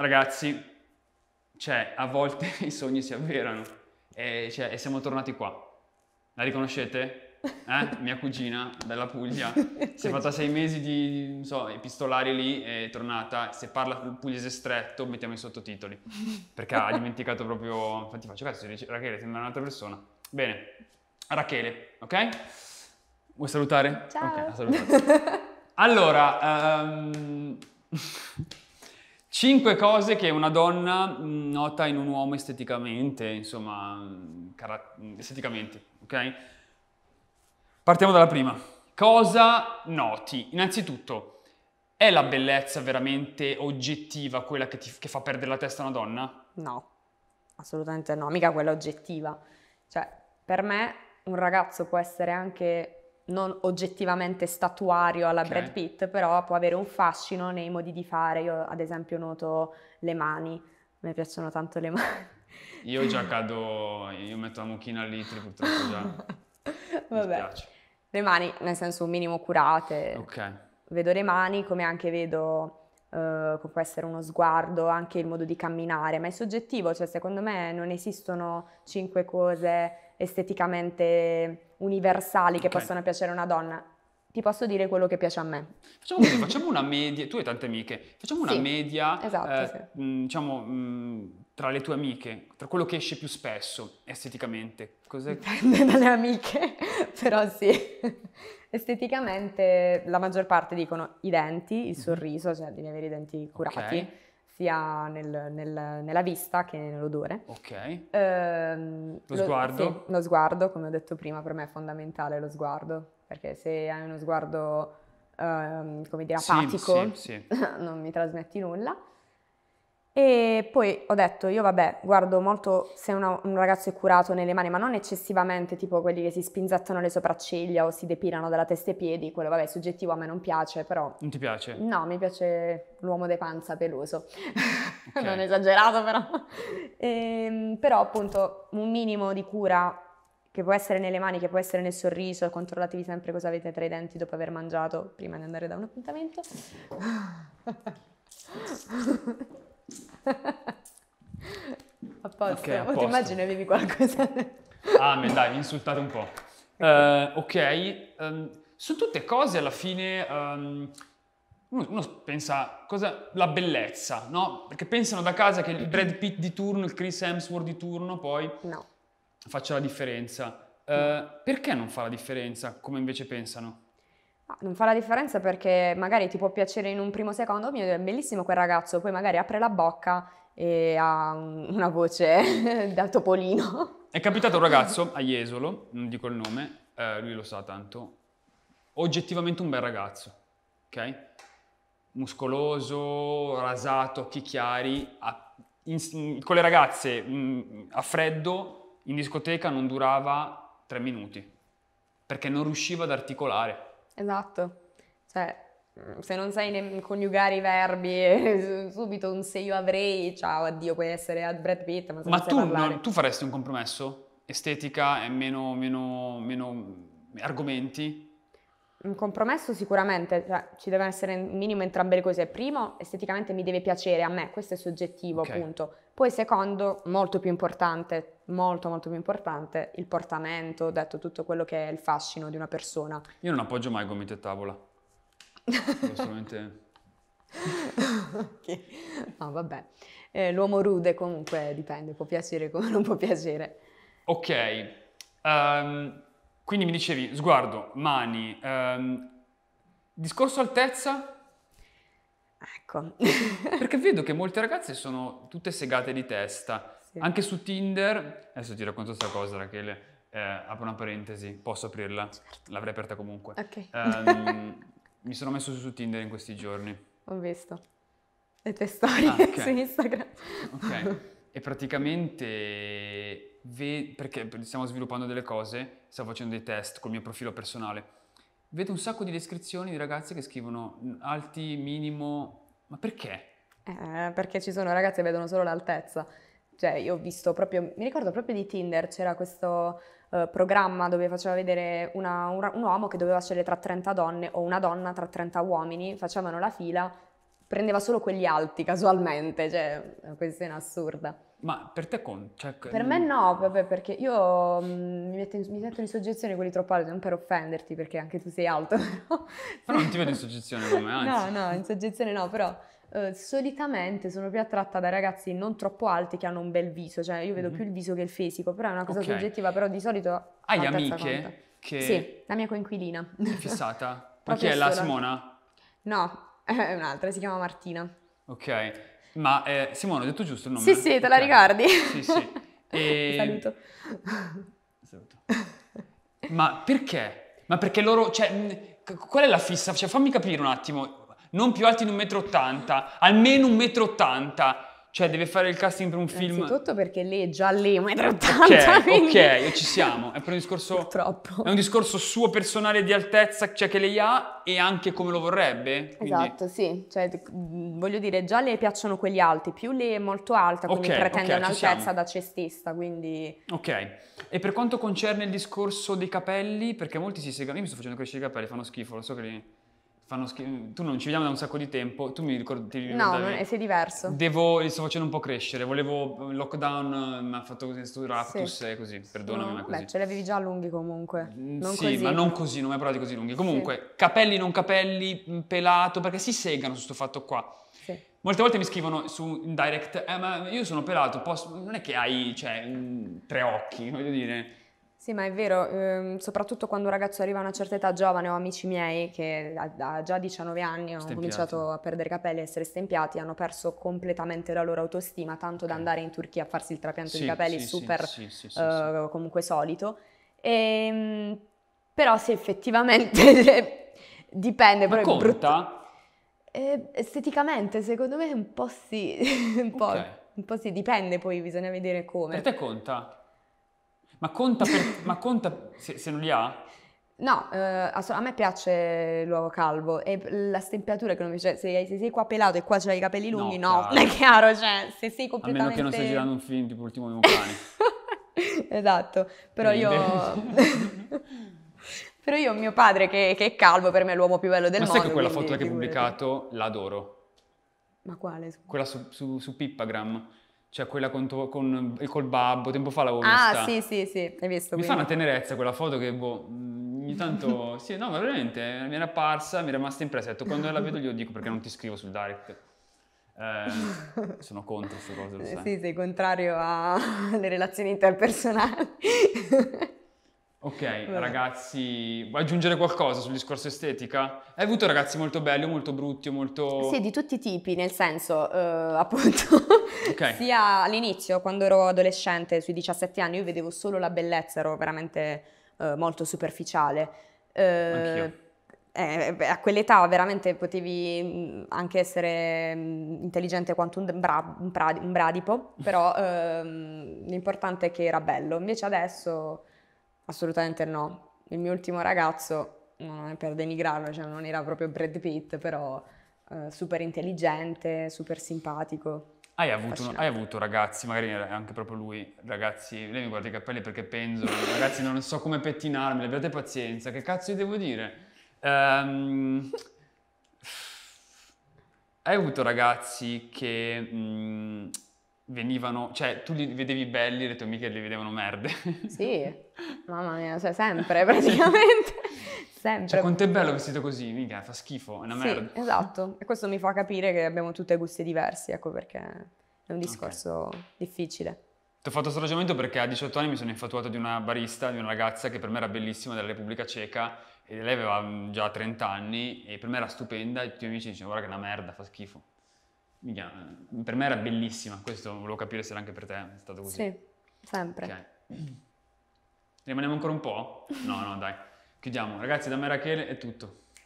Ragazzi, cioè, a volte i sogni si avverano e, cioè, e siamo tornati qua. La riconoscete? Eh? Mia cugina della Puglia si è fatta sei mesi di so, epistolari lì, è tornata. Se parla pugliese stretto, mettiamo i sottotitoli perché ha dimenticato proprio. Infatti, faccio cazzo, dice Rachele, sembra un'altra persona. Bene, Rachele, ok? Vuoi salutare? Ciao. Okay, allora, um... Cinque cose che una donna mm, nota in un uomo esteticamente, insomma, mm, cara- mm, esteticamente, ok? Partiamo dalla prima. Cosa noti? Innanzitutto, è la bellezza veramente oggettiva quella che, ti, che fa perdere la testa a una donna? No, assolutamente no, mica quella oggettiva. Cioè, per me un ragazzo può essere anche non oggettivamente statuario alla okay. Brad Pitt, però può avere un fascino nei modi di fare. Io ad esempio noto le mani, mi piacciono tanto le mani. Io già cado, io metto la mucchina al litri purtroppo già. Vabbè. Le mani, nel senso un minimo curate. Ok. Vedo le mani come anche vedo, eh, può essere uno sguardo, anche il modo di camminare, ma è soggettivo, cioè secondo me non esistono cinque cose esteticamente universali okay. che possono piacere a una donna. Ti posso dire quello che piace a me. Facciamo così, facciamo una media, tu hai tante amiche, facciamo una sì, media, esatto, eh, sì. Mm, diciamo, mm, tra le tue amiche, tra quello che esce più spesso esteticamente. Cos'è? Dipende dalle amiche, però sì. Esteticamente la maggior parte dicono i denti, il mhm. sorriso, cioè di avere i denti curati. Okay sia nel, nel, nella vista che nell'odore. Ok. Eh, lo, lo, sguardo? Sì, lo sguardo, come ho detto prima, per me è fondamentale lo sguardo, perché se hai uno sguardo, ehm, come dire, apatico, sì, sì, non mi trasmetti nulla. E poi ho detto, io vabbè, guardo molto se una, un ragazzo è curato nelle mani, ma non eccessivamente, tipo quelli che si spinzettano le sopracciglia o si depilano dalla testa ai piedi, quello vabbè, soggettivo a me non piace, però... Non ti piace? No, mi piace l'uomo de panza peloso, okay. non esagerato però. E, ehm, però appunto un minimo di cura che può essere nelle mani, che può essere nel sorriso, controllatevi sempre cosa avete tra i denti dopo aver mangiato prima di andare da un appuntamento. a posto, okay, a posto. ti immagini avevi qualcosa? Amen, dai, mi insultate un po'. Uh, ok, um, sono tutte cose alla fine... Um, uno, uno, pensa, cosa, la bellezza, no? Perché pensano da casa che il Brad Pitt di turno, il Chris Hemsworth di turno, poi no. faccia la differenza. Uh, perché non fa la differenza come invece pensano? Ah, non fa la differenza perché magari ti può piacere in un primo secondo, mio, è bellissimo quel ragazzo, poi magari apre la bocca e ha una voce da topolino. È capitato un ragazzo a Jesolo, non dico il nome, eh, lui lo sa tanto, oggettivamente un bel ragazzo, ok? Muscoloso, rasato, occhi chiari, a, in, con le ragazze mh, mm, a freddo in discoteca non durava tre minuti perché non riusciva ad articolare Esatto. Cioè, mm, se non sai ne- coniugare i verbi, subito un se io avrei, ciao, addio, puoi essere a Brad Pitt. Ma, ma tu, non, tu, faresti un compromesso? Estetica e meno, meno, meno mm, argomenti? un compromesso sicuramente, cioè, ci deve essere un minimo entrambe le cose. Primo, esteticamente mi deve piacere a me, questo è soggettivo okay. appunto. Poi secondo, molto più importante, molto molto più importante, il portamento, detto tutto quello che è il fascino di una persona. Io non appoggio mai gomito e tavola. Assolutamente... okay. No, vabbè. Eh, l'uomo rude comunque dipende, può piacere come non può piacere. Ok. Um... Quindi mi dicevi sguardo, mani, ehm, discorso altezza? Ecco. Perché vedo che molte ragazze sono tutte segate di testa. Sì. Anche su Tinder, adesso ti racconto questa cosa Rachele, eh, apro una parentesi, posso aprirla? Certo. L'avrei aperta comunque. Ok. Um, mi sono messo su Tinder in questi giorni. Ho visto le tue storie ah, okay. su Instagram. Ok. E praticamente ve- perché stiamo sviluppando delle cose, stavo facendo dei test col mio profilo personale, vedo un sacco di descrizioni di ragazzi che scrivono alti, minimo, ma perché? Eh, perché ci sono ragazze che vedono solo l'altezza. Cioè, io ho visto proprio, mi ricordo proprio di Tinder, c'era questo eh, programma dove faceva vedere una, un, un, uomo che doveva scegliere tra 30 donne o una donna tra 30 uomini, facevano la fila prendeva solo quelli alti casualmente, cioè una questione assurda. Ma per te con... Cioè... per me mm. no, vabbè, perché io mh, mm, mi, metto in, mi, metto in, soggezione quelli troppo alti, non per offenderti, perché anche tu sei alto, però... però non ti metto in soggezione come, anzi. No, no, in soggezione no, però eh, solitamente sono più attratta da ragazzi non troppo alti che hanno un bel viso, cioè io vedo mm-hmm. più il viso che il fisico, però è una cosa okay. soggettiva, però di solito... Hai amiche conta. che... Sì, la mia coinquilina. È fissata? Ma chi è, la Simona? No, eh, è un'altra, si chiama Martina. Ok, ma eh, Simone ho detto giusto il nome? Sì, sì, te la ricordi. Sì, sì. E... Saluto. Saluto. Ma perché? Ma perché loro, cioè, qual è la fissa? Cioè, fammi capire un attimo, non più alti di un metro ottanta, almeno un metro ottanta. Cioè, deve fare il casting per un film. Innanzitutto perché lei è già lì, 1,80 cioè, Ok, quindi... ok, ci siamo. È per un discorso. Purtroppo. È un discorso suo personale di altezza, cioè che lei ha e anche come lo vorrebbe. Quindi... Esatto, sì. Cioè, voglio dire, già le piacciono quegli alti, più lei è molto alta, quindi okay, pretende okay, un'altezza da cestista, quindi. Ok. E per quanto concerne il discorso dei capelli, perché molti si segano. Io mi sto facendo crescere i capelli, fanno schifo, lo so che li fanno schifo. Tu non ci vediamo da un sacco di tempo, tu mi ricordi. No, non è, sei diverso. Devo, sto facendo un po' crescere, volevo eh, lockdown, eh, mi ha fatto così sto raptus sì. e così, perdonami. No, ma così. Beh, ce li avevi già lunghi comunque. Mm, non sì, così. ma non così, non mi hai parlato così lunghi. Comunque, sì. capelli, non capelli, mm, pelato, perché si segano su questo fatto qua. Sì. Molte volte mi scrivono su in direct, eh, ma io sono pelato, posso... non è che hai, cioè, tre occhi, voglio dire. Sì, ma è vero, ehm, soprattutto quando un ragazzo arriva a una certa età giovane, ho amici miei che da già 19 anni hanno cominciato a perdere capelli, a essere stempiati, hanno perso completamente la loro autostima, tanto okay. da andare in Turchia a farsi il trapianto sì, di capelli sì, super sì, eh, comunque solito. E, ehm, però se effettivamente cioè, dipende, ma proprio brutta. Eh, esteticamente, secondo me un po' sì, un po', okay. un po' sì, dipende poi, bisogna vedere come. Per te conta? Ma conta, per, ma conta se, se, non li ha? No, eh, a me piace l'uovo calvo e la stempiatura che non mi piace, se, se, sei qua pelato e qua c'hai i capelli lunghi, no, no è chiaro, cioè se sei completamente... A meno che non stai girando un film tipo L'ultimo dei cane. esatto, però io... però io mio padre che, che, è calvo per me è l'uomo più bello del ma mondo. Ma sai che quella foto che hai pubblicato l'adoro? Ma quale? Quella su, su, su Pippagram cioè quella con, to- con col babbo, tempo fa l'avevo ah, vista. Ah sì, sì, sì, hai visto. Mi quindi. fa una tenerezza quella foto che boh, ogni tanto... sì, no, ma veramente eh, mi era apparsa, mi è rimasta impressa. Ho detto quando la vedo glielo dico perché non ti scrivo sul direct. Eh, sono contro queste cose, lo sai. Sì, sei contrario alle relazioni interpersonali. Ok, Vabbè. Eh. ragazzi, vuoi aggiungere qualcosa sul discorso estetica? Hai avuto ragazzi molto belli o molto brutti molto... Sì, di tutti i tipi, nel senso, eh, appunto, okay. sia all'inizio, quando ero adolescente, sui 17 anni, io vedevo solo la bellezza, ero veramente eh, molto superficiale. Eh, eh a quell'età veramente potevi mm, anche essere mm, intelligente quanto un, bra- un, pra- un bradipo, però ehm, l'importante è che era bello. Invece adesso Assolutamente no. Il mio ultimo ragazzo, non è per denigrarlo, cioè non era proprio Brad Pitt, però eh, super intelligente, super simpatico. Hai avuto, hai avuto, ragazzi, magari anche proprio lui, ragazzi, lei mi guarda i capelli perché penso, ragazzi non so come pettinarmi, abbiate pazienza, che cazzo gli devo dire? Um, hai avuto ragazzi che mh, mm, venivano, cioè tu li vedevi belli e le tue amiche li vedevano merde. Sì, mamma mia, cioè sempre praticamente. sempre. Cioè quanto è bello vestito così, mica fa schifo, è una sì, merda. esatto, e questo mi fa capire che abbiamo tutti gusti diversi, ecco perché è un discorso okay. difficile. Ti ho fatto questo ragionamento perché a 18 anni mi sono infatuato di una barista, di una ragazza che per me era bellissima della Repubblica Ceca e lei aveva mm, già 30 anni e per me era stupenda e tutti i miei amici dicevano guarda che è una merda, fa schifo per me era bellissima, questo volevo capire se era anche per te è stato così. Sì, sempre. Okay. Rimaniamo ancora un po'? No, no, dai. Chiudiamo. Ragazzi, da me Rachele è tutto.